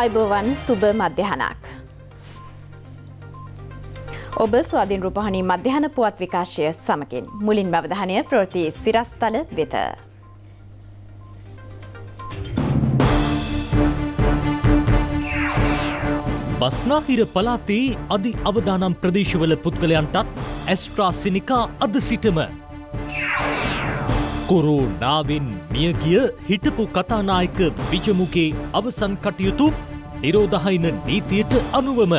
අයිබෝවන් සුබ මධ්‍යහනක්. ඔබ ස්වාධීන් රූපහණී මධ්‍යහන පුවත් විකාශය සමකින් මුලින් බවධානය ප්‍රෘති සිරස්තල වෙත. බස්නාහිර පලාතේ අධි අවදානම් ප්‍රදේශවල පුද්ගලයන්ටත් ඇස්ට්‍රාසිනිකා අද සිටම. කුරුණාවෙන් මියගිය හිටපු කතානායක විජමුගේ අවසන් කටයුතු නිරෝධහයින නීතියට අනුවම.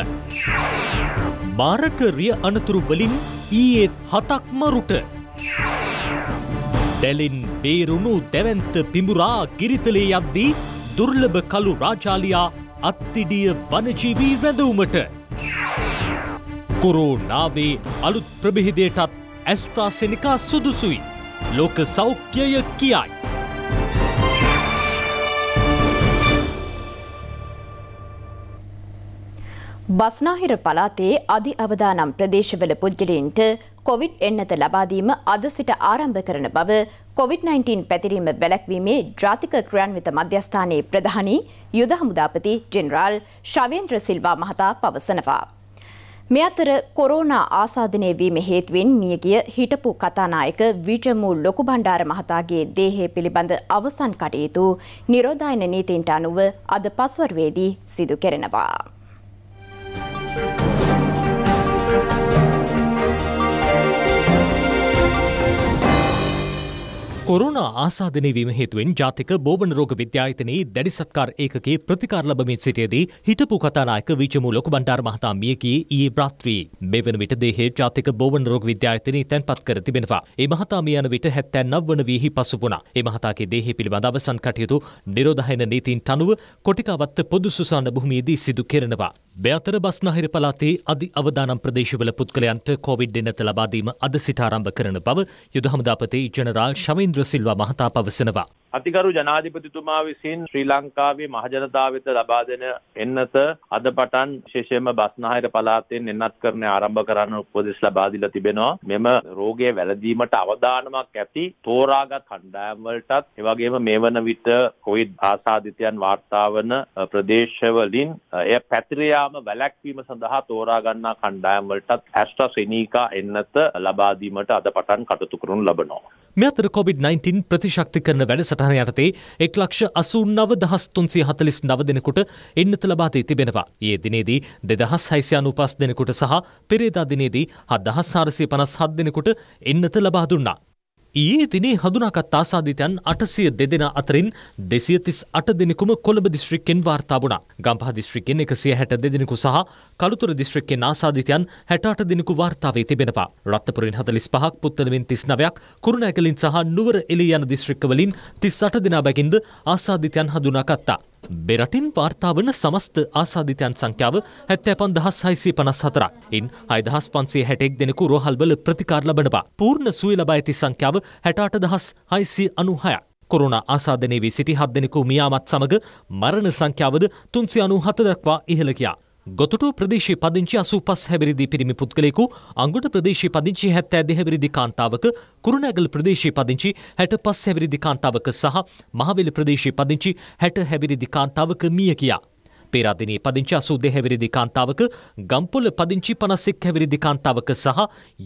මාරකරිය අනතුරු වලින් ඊයේත් හතක් මරුට. දැලෙන් බේරුණු දැවන්ත පිඹුරා ගිරිතලේ යද්දී දුර්ලභ කළු රාජාලියා අත්තිඩිය වනජීවී වැඳවුමට. කොරෝනාවේ අලුත් ප්‍රබිහිදයටත් ඇස්ට්‍රාසෙනිකා සුදුසුයි. ලෝක සෞඛ්‍යය කියයි. බස්නාහිර පලාතේ අධි අවදානම් ප්‍රදේශවල පුද්ගලයින්ට කොවිඩ් එන්නත ලබාදීම අද සිට ආරම්භ කරන බව කොවිD-19 පැතිරීම බැලැක්වීමේ ජාතික ක්‍රියන්විත මධ්‍යස්ථානයේ ප්‍රධානී යුද හමුදාපති ජෙනරාල් ශවේන්ද්‍ර සිල්වා මහතා පවසනවා. මෙ අතර කොරෝනා ආසාධනය වීම හේතුවෙන් මියගිය හිටපු කතානායක විජමූ ලොකු බණ්ඩාර මහතාගේ දේහය පිළිබඳ අවසන් කටයුතු නිරෝධායන නීතින්ට අනුව අද පස්වර්වේදී සිදු කෙරෙනවා. කොරුණ ආසාධනය වීම හේතුවෙන් ජාතික බෝබන රෝග විද්‍යායතනයේ දැඩි සත්කාර ඒකගේ ප්‍රතිකාර ලබමින් සිටියදී හිටපු කතානායක විජමු ලොකු බණ්ඩාර මහතා මිය ගියේ ඊයේ රාත්‍රියේ. මේ වන විට දේහය ජාතික බෝබන රෝග විද්‍යායතනයේ තැන්පත් කර තිබෙනවා. ඒ මහතා මිය යන විට 79 වන වියෙහි පසු වුණා. ඒ මහතාගේ දේහය පිළිබඳ අවසන් කටයුතු නිරෝධායන නීතියින්ට අනුව කොටිකාවත්ත පොදු සුසාන භූමියේදී සිදු කෙරෙනවා. බෑතර බස්නාහිර පළාතේ අධි අවදානම් ප්‍රදේශවල පුද්ගලයන්ට කොවිඩ් දෙනත ලබා දීම අද සිට ආරම්භ කරන බව යුද හමුදාපති ජනරාල් ශමින් මහින්ද්‍ර සිල්වා මහතා පවසනවා. අතිකරු ජනාධිපතිතුමා විසින් ශ්‍රී ලංකාවේ මහජනතාව වෙත ලබා දෙන එන්නත අද පටන් විශේෂයෙන්ම බස්නාහිර පළාතෙන් එන්නත් කරන ආරම්භ කරන්න උපදෙස් ලබා දීලා තිබෙනවා. මෙම රෝගය වැළඳීමට අවධානමක් ඇති තෝරාගත් කණ්ඩායම් වලටත් ඒ වගේම මේ වන විට කොවිඩ් ආසාදිතයන් වාර්තා වන ප්‍රදේශවලින් එය පැතිර යාම වැළැක්වීම සඳහා තෝරා ගන්නා කණ්ඩායම් වලටත් ඇස්ට්‍රාසෙනීකා එන්නත ලබා දීමට අද පටන් කටයුතු කරනු ලබනවා. මෙ අතර COොVID-19 ප්‍රතිශක්ති කරන වැඩසටහන යටතේ එක් ලක්ෂ අසුන්නව දහස් තුන්සේ හතලිස් නව දෙනෙකුට එන්නත ලබාදී තිබෙනවා. ඒ දිනේදී දෙදහස් හයිසියන් උපස් දෙනෙකුට සහ පෙරේදා දිනේදී හත් දහස් සාරසය පනස් හත් දෙනෙකුට එන්නත ලබා දුන්නා. ඊයේ දිනේ හඳුනාගත් ආසාධිතයන් අටසිය දෙදෙන අතරින් දෙසිය තිස් අට දෙනෙකුම කොළඹ දිස්ත්‍රික්කෙන් වාර්තා වුණා. ගම්පහ දිස්ත්‍රික්කෙන් එකසිය හැට දෙදෙනෙකු සහ කළුතුර දිස්ත්‍රික්කෙන් ආසාධිතයන් හැට අට දෙනෙකු වාර්තාවේ තිබෙනවා. රත්නපුරින් හතලිස් පහක් පුත්තලමින් තිස් නවයක් කුරුණෑගලින් සහ නුවර එළිය යන දිස්ත්‍රික්කවලින් තිස් අට දෙනා බැගින්ද ආසාධිතයන් හඳුනාගත්තා. බෙරටින් වාර්තාාවන සමස්ත ආසාධිතයන් සංඛ්‍යාව හැත්තෑ පන්දහස් හයිසේ පනස් හතරක් එන් අයිදහස් පන්සේ හැටෙක් දෙනෙකු රෝහල්වල ප්‍රතිකාර ලබනවා පූර්ණ සුවය ලබා ඇති සංඛ්‍යාව හැටාට දහස් හයිසි අනුහයක් කොරුණ ආසාධනයේ සිටි හත් දෙනෙකු මියාමත් සමඟ මරණ සංඛ්‍යාවද තුන්සි අනු හත දක්වා ඉහළකයා ගොතුටු ප්‍රදේශයේ පදිංචි අසූ පස් හැබිරිදි පිරිමි පුද්ගලයෙකු අංගුට ප්‍රදේශයේ පදිංචි හැත්ත ඇදි හැබිරිදි කාන්තාවක කුරුණෑගල ප්‍රදේශයේ පදිංචි හැට පස් හැවිරිදි කාන්තාවක සහ මහවෙලි ප්‍රදේශයේ පදිංචි හැට හැවිරිදි කාන්තාවක මිය කියා පේරාදෙණිය පදිංචි 82 හැවිරිදි කාන්තාවක, ගම්පොළ පදිංචි 51 හැවිරිදි කාන්තාවක සහ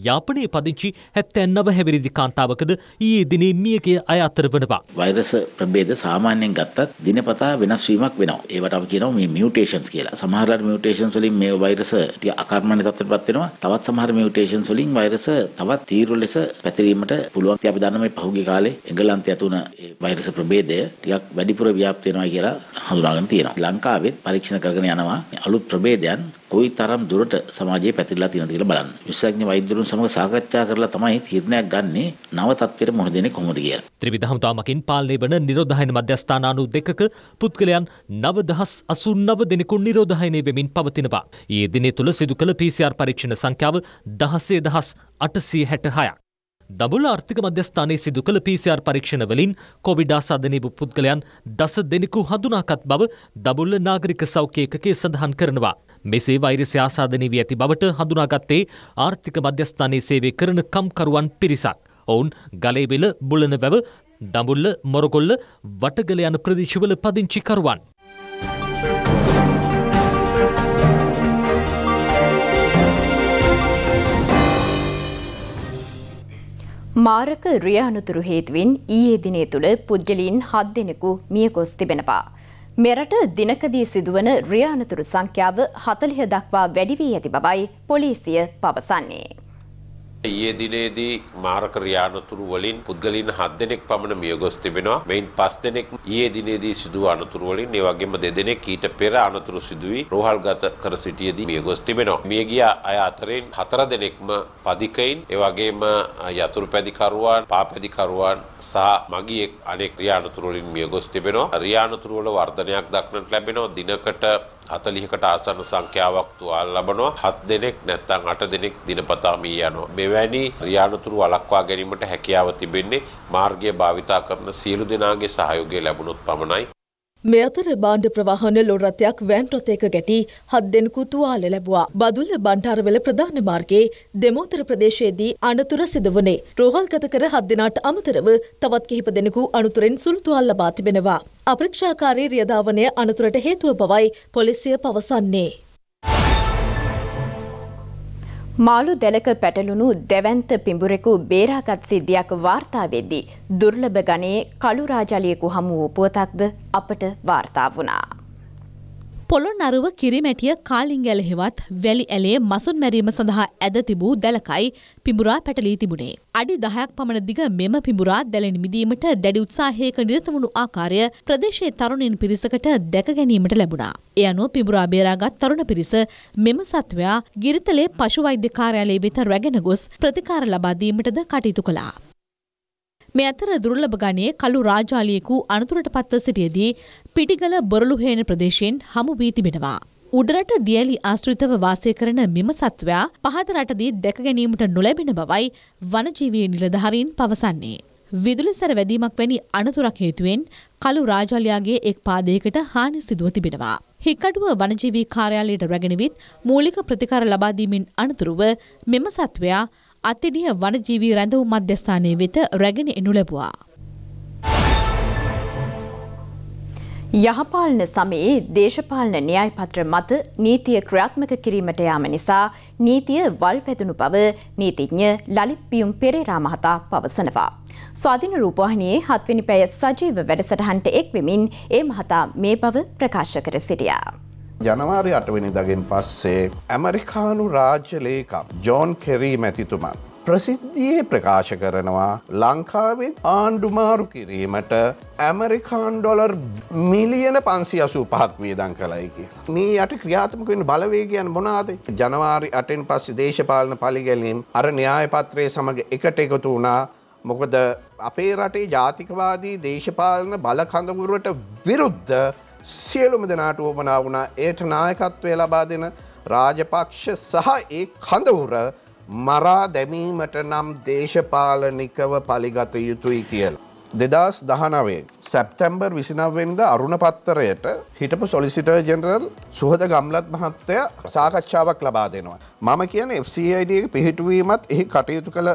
යාපනයේ පදිංචි 79 හැවිරිදි කාන්තාවකද ඊයේ දිනේ මියගිය අය අතර වනවා. වෛරස ප්‍රභේද සාමාන්‍යයෙන් ගත්තත් දිනපතා වෙනස් වීමක් වෙනවා. ඒවට අපි කියනවා මේ මියුටේෂන්ස් කියලා. සමහරවල් මියුටේෂන්ස් වලින් මේ වෛරස ටික අකර්මණ්‍ය තත්ත්වයටපත් වෙනවා. තවත් සමහර මියුටේෂන්ස් වලින් වෛරස තවත් තීව්‍ර ලෙස පැතිරීමට පුළුවන්. අපි දන්න මේ පහුගිය කාලේ එංගලන්තයේ ඇති වුණ වෛරස ප්‍රභේදය ටිකක් වැඩිපුර ව්‍යාප්ත වෙනවා කියලා හඳුනාගෙන තියෙනවා. ලංකාවෙත් පරි පරීක්ෂණ කරගෙන යනවා අලුත් ප්‍රභේදයන් කොයි තරම් දුරට සමාජයේ පැතිරලා තියෙනවද කියලා බලන්න. විශේෂඥ වෛද්‍යවරුන් සමග සාකච්ඡා කරලා තමයි තීරණයක් ගන්නෙ නව තත්ත්වයට මුහුණ දෙන්නේ කොහොමද කියලා. ත්‍රිවිධ හමුදාවකින් පාලනය වන නිරෝධායන මධ්‍යස්ථාන 92ක පුද්ගලයන් 9089 දෙනෙකු නිරෝධායනය වෙමින් පවතිනවා. ඊයේ දිනේ තුල සිදු කළ PCR පරීක්ෂණ සංඛ්‍යාව 16866ක්. දබුල ආර්ථික මධ්‍යස්ථානයේ සිදු කළ PCR පරීක්ෂණවලින් කොවිඩ් ආසාදනීපු පුද්ගලයන් දස දෙනෙකු හඳුනාගත් බව දබුල්ල නාගරික සෞඛ්‍ය ඒකකය සඳහන් කරනවා. මෙසේ වෛරසය ආසාදනී වී ඇති බවට හඳුනාගත්තේ ආර්ථික මධ්‍යස්ථානයේ සේවය කරන කම්කරුවන් පිරිසක්. ඔවුන් ගලේබෙල බුලනවැව දඹුල්ල මොරගොල්ල වටගල යන ප්‍රදේශවල පදිංචිකරුවන්. මාරක රිය අනතුරු හේතුවෙන් ඊයේ දිනේ තුළ පුද්ගලීන් හත් දෙනෙකු මියගොස් තිබෙනවා. මෙරට දිනකදී සිදුවන රිය අනතුරු සංඛ්‍යාව හතලිහ දක්වා වැඩි වී ඇති බවයි පොලිසිය පවසන්නේ. ඊයේ දිනේදී මාරක රියානතුරු වලින් පුද්ගලයන් 7 දෙනෙක් පමණ මිය ගොස් තිබෙනවා. මෙයින් 5 දෙනෙක් ඊයේ දිනේදී සිදු අනතුරු වලින් ඒ වගේම දෙදෙනෙක් ඊට පෙර අනතුරු සිදු වී රෝහල්ගත කර සිටියේදී මිය ගොස් තිබෙනවා. මිය ගිය අය අතරින් 4 දෙනෙක්ම පදිකයින්, ඒ වගේම යතුරු පැදිකරුවන්, පාපැදිකරුවන් සහ මගියෙක් අනෙක් රියානතුරු වලින් මිය ගොස් තිබෙනවා. රියානතුරු වල වර්ධනයක් දක්නට ලැබෙනවා. දිනකට 40කට ආසන්න සංඛ්‍යාවක් තුවාල ලබනවා. 7 දෙනෙක් නැත්නම් 8 දෙනෙක් දිනපතා මිය යනවා. එවැනි යානතුරු වළක්වා ගැනීමට හැකියාව තිබෙන්නේ මාර්ගය භාවිතා කරන සියලු දෙනාගේ සහයෝගය ලැබුණොත් පමණයි. මේ අතර බාණ්ඩ ප්‍රවාහන ලොරත්යක් වෑන් රථයක ගැටි හත් දෙනෙකු තුවාල ලැබුවා. බදුල්ල බණ්ඩාරවල ප්‍රධාන මාර්ගයේ දෙමෝතර ප්‍රදේශයේදී අනතුර සිදුවුණේ. රෝහල්ගත කර හත් දෙනාට අමතරව තවත් කිහිප දෙනෙකු අනතුරෙන් සුළු තුවාල ලබා තිබෙනවා. අප්‍රේක්ෂාකාරී රියදාවනය අනතුරට හේතුව බවයි පොලිසිය පවසන්නේ. මාළු දැලක පැටලුණු දෙවන්ත පිඹුරෙකු බේරාගත් සිද්ධියක් වාර්තාවෙද්දී දුර්ලභ ගණයේ කළුරාජලියෙකු හමු වූ පුවතක්ද අපට වාර්තා වුණා. පොළොන්නරුව කිරිමැටිය කාලිංගැල හෙවත් වැලි ඇලේ මසුන් මැරීම සඳහා ඇද තිබූ දැලකයි පිඹුරා පැටලී තිබුණේ. අඩි 10ක් පමණ දිග මෙම පිඹුරා දැලෙන මිදීමට දැඩි උත්සාහයක නිරත වුණු ආකාරය ප්‍රදේශයේ තරුණින් පිරිසකට දැක ගැනීමට ලැබුණා. ඒ අනුව පිඹුරා බේරාගත් තරුණ පිරිස මෙම සත්වයා ගිරිතලේ පශු වෛද්‍ය කාර්යාලයේ වෙත රැගෙන ගොස් ප්‍රතිකාර ලබා දීමටද කටයුතු කළා. මේ අතර දුර්ලභ ගණයේ කළු රාජාලියෙකු අනතුරට පත්ව සිටියදී පිටිගල බොරළුහේන ප්‍රදේශයෙන් හමු වී තිබෙනවා. උඩරට දියලි ආශ්‍රිතව වාසය කරන මෙම සත්වයා පහත රටදී දැක ගැනීමට නොලැබෙන බවයි වනජීවී නිලධාරීන් පවසන්නේ. විදුලි සැර වැදීමක් වැනි අනතුරක් හේතුවෙන් කළු රාජාලියාගේ එක් පාදයකට හානි සිදුව තිබෙනවා. හික්කඩුව වනජීවී කාර්යාලයට රැගෙනවිත් මූලික ප්‍රතිකාර ලබාදීමෙන් අනතුරුව මෙම සත්වයා අතිනිය වනජීවී රැඳවු මධ්‍යස්ථානය වෙත රැගෙන එනු ලැබවා. යහපාලන සමයේ දේශපාලන න්‍යායපත්‍ර මත නීතිය ක්‍රියාත්මක කිරීමට යාම නිසා නීතිය වල් පැතුණු බව නීතිඥ ලලිත් පියුම් පෙරේරා මහතා පවසනවා. ස්වාධීන රූපවාහිනියේ හත්වෙනි පැය සජීව වැඩසටහනට එක්වෙමින් ඒ මහතා මේ බව ප්‍රකාශ කර සිටියා. ජනවාරි අටවැනිදගෙන් පස්සේ ඇමරිකානු රාජ්‍ය ලේකම් ජෝන් කෙරී මැතිතුමන්. ප්‍රසිද්ධියේ ප්‍රකාශ කරනවා ලංකාවේ ආණ්ඩුමාරු කිරීමට ඇමරිකාන් ඩොලර් මිලියන පන්සි අසූ පහක් වියදන් කළයි කිය. මේ යට ක්‍රියාත්මක වෙන බලවේගයන් මොනාද ජනවාරි අටෙන් පස්සේ දේශපාලන පලිගැලීම් අර න්‍යායපත්‍රය සමඟ එකට එකතු වුණා මොකද අපේ රටේ ජාතිකවාදී දේශපාලන බලකඳවුරුවට විරුද්ධ සියලුම දෙනාට ඕමනා වුණා ඒට නායකත්වය ලබා දෙන රාජපක්ෂ සහ ඒ කඳවුර මරා දැමීමට නම් දේශපාලනිකව පලිගත යුතුයි කියලා. දෙදස් දහනවේ සැප්තැම්බර් විසිනවෙන්ද අරුණ පත්තරයට හිටපු සොලිසිට ජෙනරල් සුහද ගම්ලත් මහත්තය සාකච්ඡාවක් ලබා දෙනවා. මම කියන FCID පිහිටුවීමත් එහි කටයුතු කළ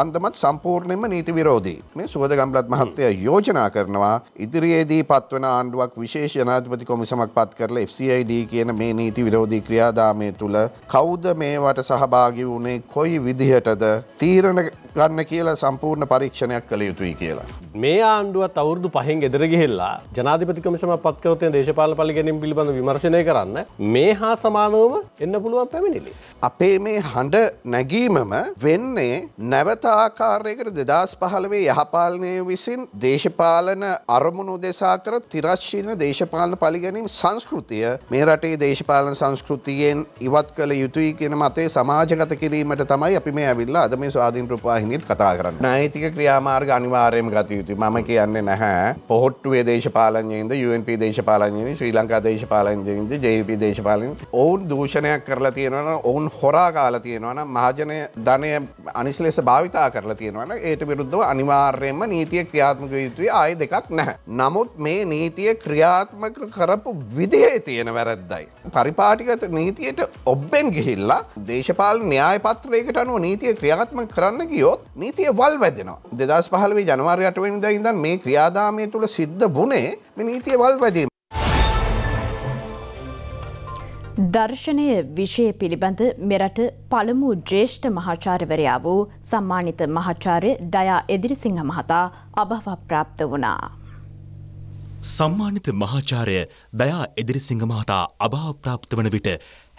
අන්දමත් සම්පූර්ණයෙන්ම නීති විරෝධී. මේ සුවද ගම්ලත් මහත්තයා යෝජනා කරනවා ඉදිරියේදී පත්වන ආණ්ඩුවක් විශේෂ ජනාධිපති කොමිසමක් පත් කරලා FCID කියන මේ නීති විරෝධී ක්‍රියාදාමය තුළ කවුද මේවට සහභාගි වුණේ කොයි විදිහටද තීරණ ගන්න කියලා සම්පූර්ණ පරීක්ෂණයක් කළ යුතුයි කියලා. මේ ආණ්ඩුවත් අවුරදු පහෙන් ගෙදර ගිහිල්ලා ජනාධිපති කමිෂම පත්කරතය දේශපාල පලි ගැනීම පිළිබඳ විමර්ශණය කරන්න මේ හා සමානෝම එන්න පුළුවන් පැමිණිලි. අපේ මේ හඬ නැගීමම වෙන්නේ නැවත යථාකාරයකට දෙදස් පහළවේ යහපාලනය විසින් දේශපාලන අරමුණු දෙසා කර තිරශ්චීන දේශපාලන පලිගැනීම් සංස්කෘතිය මේ රටේ දේශපාලන සංස්කෘතියෙන් ඉවත් කළ යුතුයි කියෙන මතේ සමාජගත කිරීමට තමයි අපි මේ ඇවිල්ලා අද මේ ස්වාධීන් ප්‍රපාහිනිත් කතා කරන්න. නෛතික ක්‍රියාමාර්ග අනිවාර්යම ගත යුතුයි මම කියන්නේ නැහැ පොහොට්ටුවේ දේශපාලනයේද UNP දේශපාලනයේ ශ්‍රී ලංකා දේශපාලනයේද ජයප දේශපාලන ඔවුන් දූෂණයක් කරලා තියෙනවන ඔවුන් හොරා කාලා තියෙනවන මහජනය ධනය අනිස්ලෙස භාවිත කතා කරලා තියෙනවන ඒට විරුද්ධව අනිවාර්යෙන්ම නීතිය ක්‍රියාත්මක යුතුයි ආය දෙකක් නැහැ. නමුත් මේ නීතිය ක්‍රියාත්මක කරපු විදිහේ තියෙන වැරැද්දයි. පරිපාටිගත නීතියට ඔබ්බෙන් ගිහිල්ලා දේශපාල න්‍යාය පත්‍රයකට අනුව නීතිය ක්‍රියාත්ම කරන්න ගියොත් නීතිය වල් වැදෙනවා. දෙදස් පහලවේ ජනවාරි අටවෙනිදා ඉඳන් මේ ක්‍රියාදාමය තුළ සිද්ධ වුණේ මේ නීතිය වල් වැදීම. දර්ශනය විෂය පිළිබඳ මෙරට පළමු ජ්‍රේෂ්ඨ මහාචාර්යවරයා වූ සම්මානිත මහාචාර්ය දයා එදිරිසිංහ මහතා අභව ප්‍රාප්ත වුණා. සම්මානිත මහාචාර්ය දයා එදිරිසිංහ මහතා අභව ප්‍රාප්ත වන විට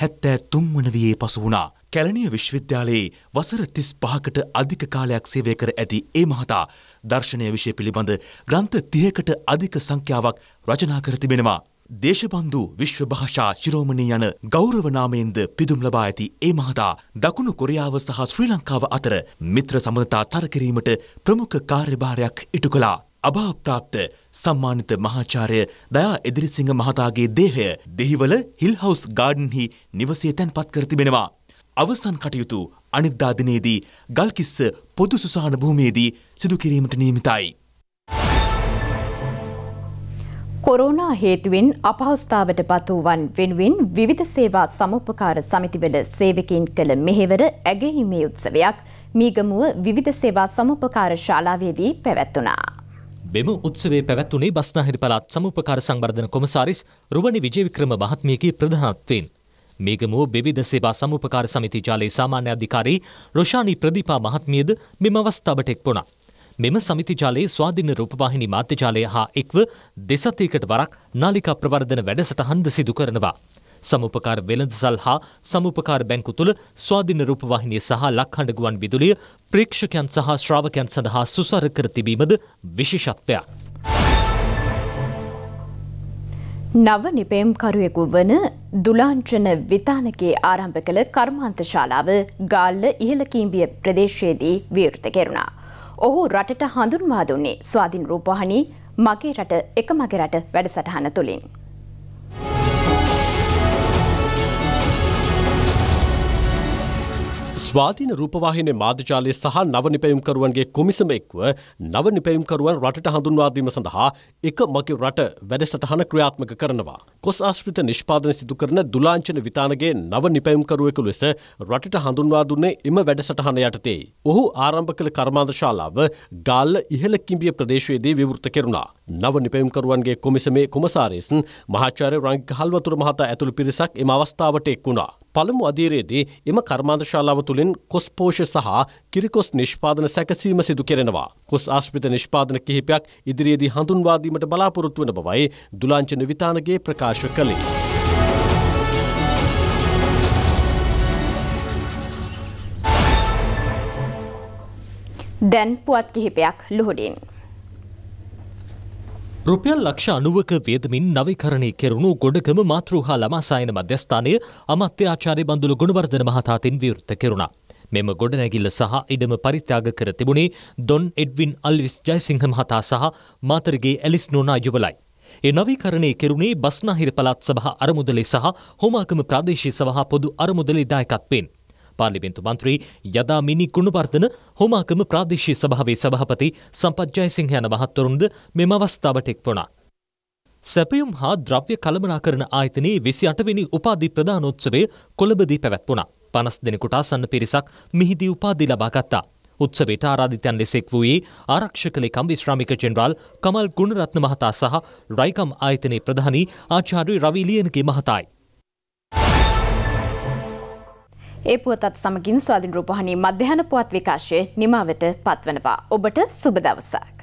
හැත්තෑ තුම් වන වයේ පසු වුණා. කැලණිය විශ්වවිද්‍යාලයේ වසර තිස් පහකට අධික කාලයක් සේවය කර ඇති ඒ මහතා දර්ශනය විෂය පිළිබඳ ග්‍රන්ථ තියකට අධික සංඛ්‍යාවක් රචනා කර තිබෙනවා. දේශබන්ධු විශ්ව භාෂා ශිරෝමණී යන ගෞරවනාමයෙන්ද පිදුම් ලබා ඇති ඒ මහතා දකුණු කොරියාව සහ ශ්‍රී ලංකාව අතර මිත්‍ර සබඳතා තරකිරීමට ප්‍රමුඛ කාර්යභාරයක් ඉටු කළා. අභාප්‍රාප්ත සම්මානිත මහාචාර්ය දයා එදිරිසිංහ මහතාගේ දේහය දෙහිවල හිල්හවුස් ගාඩන්හි නිවසේ තැන්පත් කර තිබෙනවා. අවසන් කටයුතු අනිද්දා දිනේදී ගල්කිස්ස පොදු සුසාන භූමියේදී සිදු කිරීමට නියමිතයි. කොරෝනා හේතුවෙන් අපහස්ථාවට පත් වූවන් වෙනුවෙන් විවිධ සේවා සමුපකාර සමිතිවල සේවකින් කළ මෙහෙවර ඇගහිමේ උත්සවයක් මීගමුව විවිධ සේවා සමුපකාර ශාලාවේදී පැවැත්වනා. මෙම උත්සවේ පැවැත්වුණේ බස්නාහිරි පළාත් සමුපකාර සංවර්ධන කොමසාරිස් රුවනි විජේවික්‍රම මහත්මියගේ ප්‍රධානත්වයෙන් මේගමුව විවිධ සේවා සමුපකාර සමිති ජාලයේ සාමාන්‍ය අධිකාරී රොෂානි ප්‍රදීපා මහත්මියද මෙම අවස්ථාවට එක්වුණා. මෙම සමිති ජාලයේ ස්වාධීන රූපවාහිනී මාධ්‍ය ජාලය හා එක්ව දෙසතියකට වරක් නාලිකා ප්‍රවර්ධන වැඩසටහන්ද සිදු කරනවා. සමුපකාර වෙළඳසල් හා සමුපකාර බැංකු තුළ ස්වාධීන රූපවාහිනිය සහ ලක්හඬ ගුවන් විදුලිය ප්‍රේක්ෂකයන් සහ ශ්‍රාවකයන් සඳහා සුසර කර තිබීමද විශේෂත්වයක්. නව නිපේම්කරුවෙකු වන දුලාංචන විතානකේ ආරම්භ කළ කර්මාන්ත ශාලාව ගාල්ල ඉහළ කීම්බිය ප්‍රදේශයේදී විවෘත කෙරුණා. ඔහු රටට හඳුන්වා දුන්නේ ස්වාධින් රූපවාහිනී මගේ රට එක මගේ රට වැඩසටහන තුළින්. ස්වාධීන රූපවාහිනය මාධ්‍යජාලය සහ නව නිපැයුම්කරුවන්ගේ කොමිසම එක්ව නව නිපැයුම්කරුවන් රටට හඳුන්වාදීම සඳහා එක මගේ රට වැඩසටහන ක්‍රියාත්මක කරනවා. කොස් ආශ්‍රිත නිෂ්පාදන සිදු කරන දුලාංචන විතානගේ නව නිපැයුම්කරුවෙකු ලෙස රටට හඳුන්වා දුන්නේ එම වැඩසටහන යටතේ. ඔහු ආරම්භ කළ කර්මාන්තශාලාව ගාල්ල ඉහළ කිඹිය ප්‍රදේශයේදී විවෘත කෙරුණා. නව නිපැයුම්කරුවන්ගේ කොමිසමේ කොමසාරේසන් මහාචාර්ය රංගික හල්වතුර මහතා ඇතුළු පිරිසක් එම අවස්ථාවට එක් වුණා. පළමු අධීරයේදී එම කර්මාන්තශාලාව තුළින් කොස් පෝෂ සහ කිරිකොස් නිෂ්පාදන සැකසීම සිදු කෙරෙනවා. කොස් ආශ්පිත නිෂ්පාදන කිහිපයක් ඉදිරියේදී හඳුන්වාදීමට බලාපොරොත්තු වන බවයි දුලාංචන විතානගේ ප්‍රකාශ කළේ. දැන් පුවත් කිහිපයක් ලුහුඩින්. රුපියල් ලක්ෂ අනුවක වියදමින් නවීකරණය කෙරුණු ගොඩගම මාතෘ හා ළමාසායන මධ්‍යස්ථානය අමත්‍යාචාරය බඳුළු ගුණවර්ධන මහතාතින් විවෘත කෙරුණා. මෙම ගොඩනැගිල්ල සහ ඉඩම පරිත්‍යාග කර තිබුණේ ඩොන් එඩ්වින් අල්විස් ජයසිංහ මහතා සහ මාතරගේ ඇලිස් නෝනා යුවලයි. ඒ නවීකරණය කෙරුණේ බස්නාහිර පළාත් සභා අරමුදලේ සහ හොමාකම ප්‍රාදේශීය සභා පොදු අරමුදලේ දායකත්වයෙන්. පාර්ලිමේන්තු මන්ත්‍රී යදාමිනි ගුණවර්ධන හොමාකම ප්‍රාදේශීය සභාවේ සභාපති සම්පත් ජයසිංහ යන මහත්වරුන්ද මෙම අවස්ථාවට එක් වුණා. සැපයුම් හා ද්‍රව්‍ය කළමනාකරන ආයතනයේ විසි අටවෙනි උපාධි ප්‍රධානෝත්සවය කොළඹදී පැවැත්වුණා. පනස් දෙනෙකුට ආසන්න පිරිසක් මිහිදී උපාධි ලබා ගත්තා. උත්සවයට ආරාධිතයන් ලෙසෙක් වූයේ ආරක්ෂක ලේකම් විශ්‍රාමික ජෙනරාල් කමල් ගුණරත්න මහතා සහ රයිකම් ආයතනයේ ප්‍රධානී ආචාර්ය රවි ලියනගේ මහතායි. ඒ පුවතත් සමගින් ස්වාධීන රූපවාහිනී මධ්‍යහන පුවත් විකාශය නිමාවට පත්වනවා. ඔබට සුබ දවසක්.